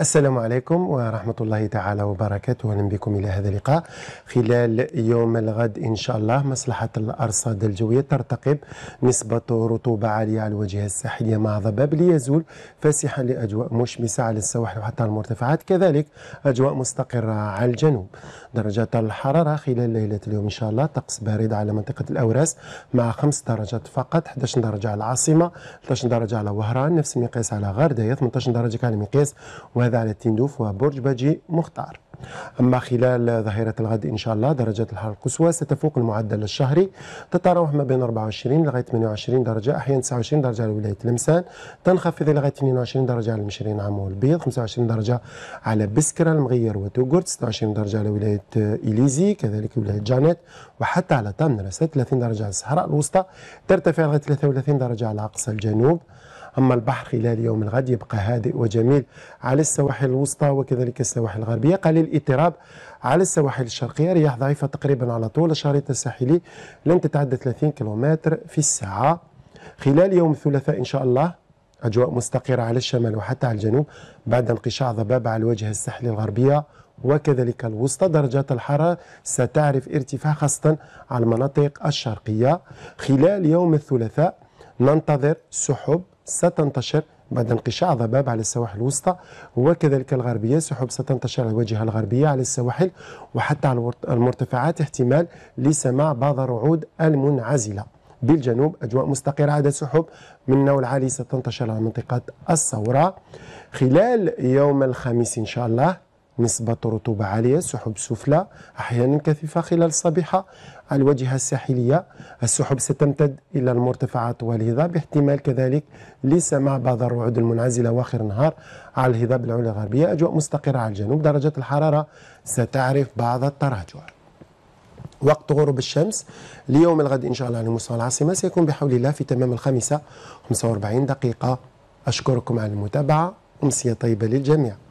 السلام عليكم ورحمة الله تعالى وبركاته أهلا بكم إلى هذا اللقاء خلال يوم الغد إن شاء الله مصلحة الأرصاد الجوية ترتقب نسبة رطوبة عالية على الواجهة الساحلية مع ضباب ليزول فاسحا لأجواء مشمسة على السواحل وحتى المرتفعات كذلك أجواء مستقرة على الجنوب درجات الحرارة خلال ليلة اليوم إن شاء الله طقس بارد على منطقة الأوراس مع خمس درجات فقط 11 درجة على العاصمة 13 درجة على وهران نفس المقياس على غردية 18 درجة على المقياس وهذا على التندوف وبرج باجي مختار أما خلال ظهيرة الغد إن شاء الله درجة الحرارة القصوى ستفوق المعدل الشهري تتراوح ما بين 24 لغاية 28 درجة أحيانا 29 درجة على ولاية لمسان تنخفض لغاية 22 درجة على المشرين عام والبيض 25 درجة على بسكرة المغير وتوغورت 26 درجة على ولاية إليزي كذلك ولاية جانيت وحتى على تامنرسة 30 درجة على الصحراء الوسطى ترتفع لغاية 33 درجة على أقصى الجنوب أما البحر خلال يوم الغد يبقى هادئ وجميل على السواحل الوسطى وكذلك السواحل الغربية قليل الاضطراب على السواحل الشرقية رياح ضعيفة تقريبا على طول الشريط الساحلي لن تتعدى 30 كيلومتر في الساعة خلال يوم الثلاثاء إن شاء الله أجواء مستقرة على الشمال وحتى على الجنوب بعد انقشاع ضباب على الواجهة الساحلية الغربية وكذلك الوسطى درجات الحرارة ستعرف ارتفاع خاصة على المناطق الشرقية خلال يوم الثلاثاء ننتظر سحب ستنتشر بعد انقشاع ضباب على السواحل الوسطى وكذلك الغربية سحب ستنتشر على الواجهة الغربية على السواحل وحتى على المرتفعات احتمال لسماع بعض الرعود المنعزلة بالجنوب أجواء مستقرة عدد سحب من نوع العالي ستنتشر على منطقة الصوره خلال يوم الخميس إن شاء الله نسبة رطوبة عالية سحب سفلى أحيانا كثيفة خلال الصبيحة على الواجهة الساحلية السحب ستمتد إلى المرتفعات والهضاب باحتمال كذلك لسماع بعض الرعود المنعزلة واخر النهار على الهضاب العليا الغربية أجواء مستقرة على الجنوب درجة الحرارة ستعرف بعض التراجع وقت غروب الشمس ليوم الغد إن شاء الله على مستوى العاصمة سيكون بحول الله في تمام الخامسة 45 دقيقة أشكركم على المتابعة أمسية طيبة للجميع